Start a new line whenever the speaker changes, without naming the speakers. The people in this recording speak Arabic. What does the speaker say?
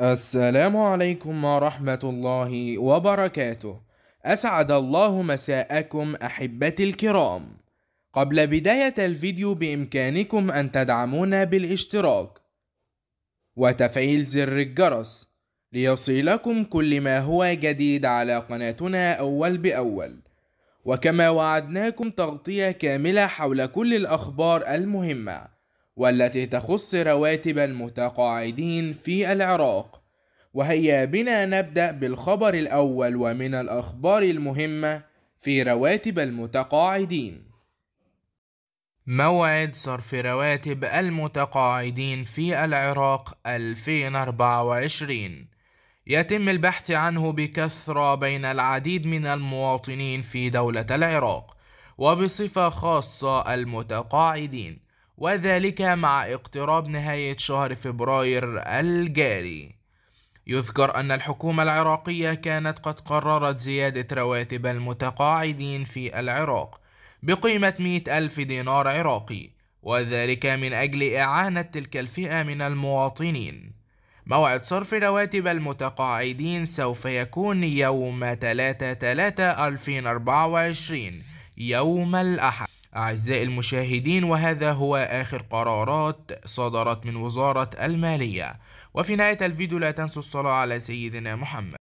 السلام عليكم ورحمة الله وبركاته أسعد الله مساءكم أحبتي الكرام قبل بداية الفيديو بإمكانكم أن تدعمونا بالاشتراك وتفعيل زر الجرس ليصلكم كل ما هو جديد على قناتنا أول بأول وكما وعدناكم تغطية كاملة حول كل الأخبار المهمة والتي تخص رواتب المتقاعدين في العراق وهيا بنا نبدأ بالخبر الأول ومن الأخبار المهمة في رواتب المتقاعدين موعد صرف رواتب المتقاعدين في العراق 2024 يتم البحث عنه بكثرة بين العديد من المواطنين في دولة العراق وبصفة خاصة المتقاعدين وذلك مع اقتراب نهاية شهر فبراير الجاري يذكر أن الحكومة العراقية كانت قد قررت زيادة رواتب المتقاعدين في العراق بقيمة 100 ألف دينار عراقي وذلك من أجل إعانة تلك الفئة من المواطنين موعد صرف رواتب المتقاعدين سوف يكون يوم 3 3 2024 يوم الأحد أعزائي المشاهدين وهذا هو آخر قرارات صدرت من وزارة المالية وفي نهاية الفيديو لا تنسوا الصلاة على سيدنا محمد